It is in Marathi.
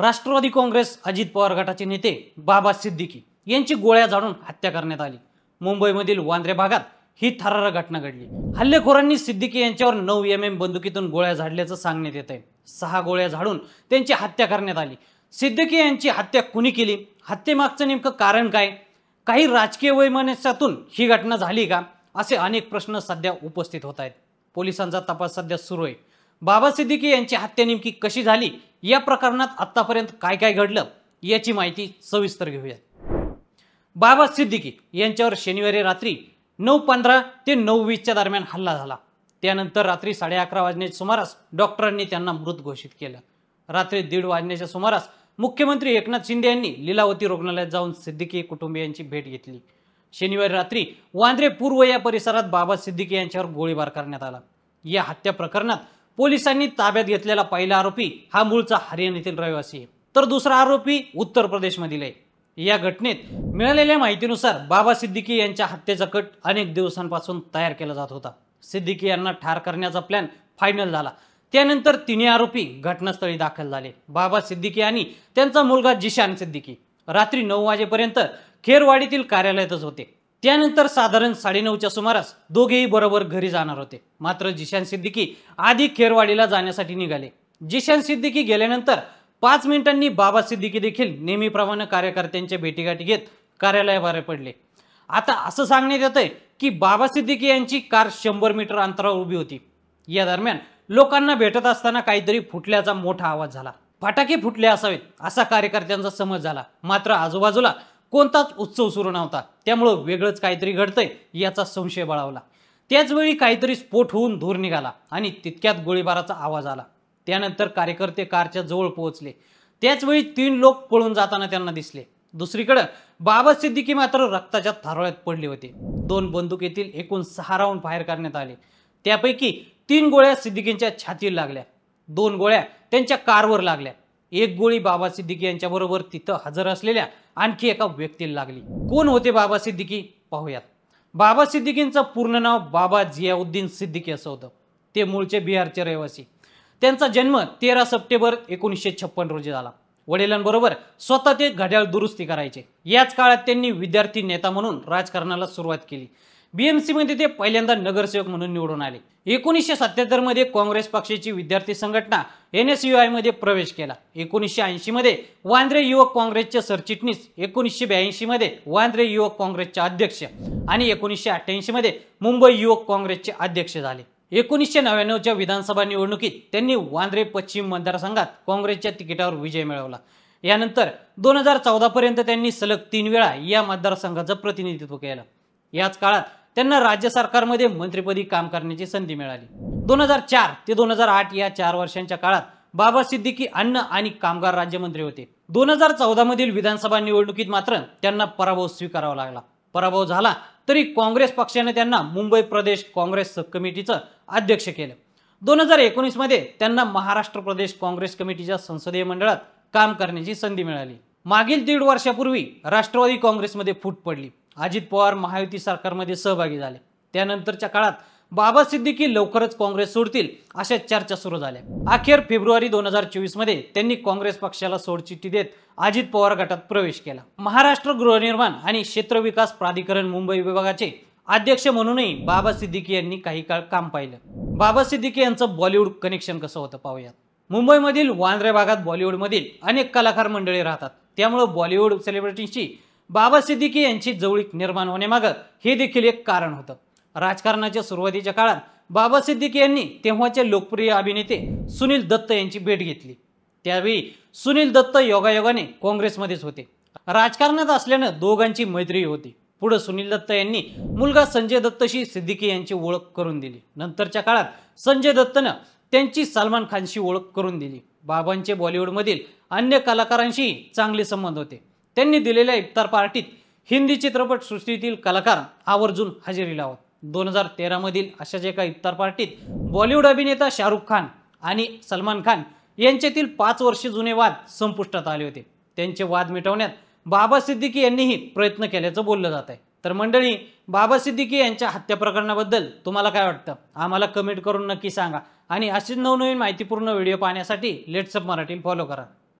राष्ट्रवादी काँग्रेस अजित पवार गटाचे नेते बाबा सिद्दीकी यांची गोळ्या झाडून हत्या करण्यात आली मुंबईमधील वांद्रे भागात ही थरार घटना घडली हल्लेखोरांनी सिद्दीकी यांच्यावर नऊ एम एम बंदुकीतून गोळ्या झाडल्याचं सांगण्यात येत आहे सहा गोळ्या झाडून त्यांची हत्या करण्यात आली सिद्दीकी यांची हत्या कुणी केली हत्येमागचं नेमकं कारण काय काही राजकीय वैमनस्यातून ही घटना झाली का असे अनेक प्रश्न सध्या उपस्थित होत आहेत पोलिसांचा तपास सध्या सुरू आहे बाबा सिद्दीकी यांची हत्या नेमकी कशी झाली या प्रकरणात आत्तापर्यंत काय काय घडलं याची माहिती सविस्तर घेऊयात बाबा सिद्दीकी यांच्यावर शनिवारी रात्री नऊ पंधरा ते नऊ वीसच्या दरम्यान हल्ला झाला त्यानंतर रात्री साडे अकरा वाजण्याच्या सुमारास डॉक्टरांनी त्यांना मृत घोषित केलं रात्री दीड वाजण्याच्या सुमारास मुख्यमंत्री एकनाथ शिंदे यांनी लीलावती रुग्णालयात जाऊन सिद्दीकी कुटुंबियांची भेट घेतली शनिवारी रात्री वांद्रे पूर्व या परिसरात बाबा सिद्दीकी यांच्यावर गोळीबार करण्यात आला या हत्या प्रकरणात पोलिसांनी ताब्यात घेतलेला पहिला आरोपी हा मूळचा हरियाणातील रहिवासी आहे तर दुसरा आरोपी उत्तर प्रदेशमधील आहे या घटनेत मिळालेल्या माहितीनुसार बाबा सिद्दीकी यांच्या हत्येचा कट अनेक दिवसांपासून तयार केला जात होता सिद्दीकी यांना ठार करण्याचा प्लॅन फायनल झाला त्यानंतर तिन्ही आरोपी घटनास्थळी दाखल झाले बाबा सिद्दीकी आणि त्यांचा मुलगा जिशान सिद्दीकी रात्री नऊ वाजेपर्यंत खेरवाडीतील कार्यालयातच होते त्यानंतर साधारण साडेनऊच्या सुमारास दोघेही बरोबर घरी जाणार होते मात्र जिशान सिद्दीकी आधी खेरवाडीला जाण्यासाठी निघाले जिशान सिद्दीकी गेल्यानंतर पाच मिनिटांनी बाबा सिद्दीकी देखील नेहमीप्रमाणे कार्यकर्त्यांच्या भेटीगाठी घेत कार्यालयाबाहेर पडले आता असं सांगण्यात येत आहे की बाबा सिद्दीकी यांची कार शंभर मीटर अंतरावर उभी होती या दरम्यान लोकांना भेटत असताना काहीतरी फुटल्याचा मोठा आवाज झाला फटाके फुटले असावेत असा कार्यकर्त्यांचा समज झाला मात्र आजूबाजूला कोणताच उत्सव सुरू नव्हता त्यामुळं वेगळंच काहीतरी घडतंय याचा संशय बळावला त्याचवेळी काहीतरी स्फोट होऊन धूर निघाला आणि तितक्यात गोळीबाराचा आवाज आला त्यानंतर कार्यकर्ते कारच्या जवळ पोहोचले त्याचवेळी तीन लोक पळून जाताना त्यांना दिसले दुसरीकडे बाबा सिद्दीकी मात्र रक्ताच्या थारोळ्यात पडले होते दोन बंदुकीतील एकूण सहा राऊंड बाहेर करण्यात आले त्यापैकी तीन गोळ्या सिद्दीकींच्या छातीला लागल्या दोन गोळ्या त्यांच्या कारवर लागल्या एक गोळी बाबा सिद्दीकी यांच्याबरोबर तिथं हजर असलेल्या आणखी एका व्यक्तीला लागली कोण होते बाबा सिद्दीकी पाहूयात बाबा सिद्दीकींचं पूर्ण नाव बाबा जियाउद्दीन सिद्दीकी असं होतं ते मूळचे बिहारचे रहिवासी त्यांचा जन्म तेरा सप्टेंबर एकोणीसशे छप्पन रोजी झाला वडिलांबरोबर स्वतः ते घड्याळ दुरुस्ती करायचे याच काळात त्यांनी विद्यार्थी नेता म्हणून राजकारणाला सुरुवात केली बीएमसी मध्ये ते पहिल्यांदा नगरसेवक म्हणून निवडून आले एकोणीसशे मध्ये काँग्रेस पक्षाची विद्यार्थी संघटना एन एस यू आयमध्ये प्रवेश केला एकोणीसशे ऐंशीमध्ये वांद्रे युवक काँग्रेसचे सरचिटणीस एकोणीसशे मध्ये वांद्रे युवक काँग्रेसचे अध्यक्ष आणि एकोणीसशे अठ्ठ्याऐंशीमध्ये मुंबई युवक काँग्रेसचे अध्यक्ष झाले एकोणीसशे नव्याण्णवच्या विधानसभा निवडणुकीत त्यांनी वांद्रे पश्चिम मतदारसंघात काँग्रेसच्या तिकिटावर विजय मिळवला यानंतर दोन हजार चौदापर्यंत त्यांनी सलग तीन वेळा या मतदारसंघाचं प्रतिनिधित्व केलं याच काळात त्यांना राज्य सरकारमध्ये मंत्रीपदी काम करण्याची संधी मिळाली दोन हजार चार ते दोन हजार आठ या चार वर्षांच्या काळात बाबा सिद्दीकी अन्न आणि कामगार राज्यमंत्री होते दोन हजार चौदा मधील विधानसभा निवडणुकीत मात्र त्यांना पराभव स्वीकारावा लागला पराभव झाला तरी काँग्रेस पक्षाने त्यांना मुंबई प्रदेश काँग्रेस सब कमिटीचं अध्यक्ष केलं दोन हजार मध्ये त्यांना महाराष्ट्र प्रदेश काँग्रेस कमिटीच्या संसदीय मंडळात काम करण्याची संधी मिळाली मागील दीड वर्षापूर्वी राष्ट्रवादी काँग्रेसमध्ये फूट पडली अजित पवार महायुती सरकारमध्ये सहभागी झाले त्यानंतरच्या काळात बाबा सिद्दीकी लवकरच काँग्रेस सोडतील अशा चर्चा सुरू झाल्या अखेर फेब्रुवारी दोन हजार चोवीसमध्ये त्यांनी काँग्रेस पक्षाला सोडचिठ्ठी देत अजित पवार गटात प्रवेश केला महाराष्ट्र गृहनिर्माण आणि क्षेत्र विकास प्राधिकरण मुंबई विभागाचे अध्यक्ष म्हणूनही बाबा सिद्दीकी यांनी काही काळ काम पाहिलं बाबा सिद्दीकी यांचं बॉलिवूड कनेक्शन कसं होतं पाहूयात मुंबईमधील वांद्रे भागात बॉलिवूडमधील अनेक कलाकार मंडळी राहतात त्यामुळे बॉलिवूड सेलिब्रिटींशी बाबा सिद्दीकी यांची जवळीक निर्माण होण्यामागं हे देखील एक कारण होतं राजकारणाच्या सुरुवातीच्या काळात बाबा सिद्दीकी यांनी तेव्हाचे लोकप्रिय अभिनेते सुनील दत्त यांची भेट घेतली त्यावेळी सुनील दत्त योगायोगाने काँग्रेसमध्येच होते राजकारणात असल्यानं दोघांची मैत्री होती पुढे सुनील दत्त यांनी मुलगा संजय दत्तशी सिद्दीकी यांची ओळख करून दिली नंतरच्या काळात संजय दत्तनं त्यांची सलमान खानशी ओळख करून दिली बाबांचे बॉलिवूडमधील अन्य कलाकारांशी चांगले संबंध होते त्यांनी दिलेल्या इफ्तार पार्टीत हिंदी चित्रपटसृष्टीतील कलाकार आवर्जून हजेरी लावत दोन हजार तेरामधील अशाच एका इफ्तार पार्टीत बॉलिवूड अभिनेता शाहरुख खान आणि सलमान खान यांच्यातील पाच वर्षे जुने वाद संपुष्टात आले होते त्यांचे वाद मिटवण्यात बाबा सिद्दीकी यांनीही प्रयत्न केल्याचं बोललं जात आहे तर मंडळी बाबा सिद्दीकी यांच्या हत्या प्रकरणाबद्दल तुम्हाला काय वाटतं आम्हाला कमेंट करून नक्की सांगा आणि अशीच नवनवीन माहितीपूर्ण व्हिडिओ पाहण्यासाठी लेट्सअप मराठी फॉलो करा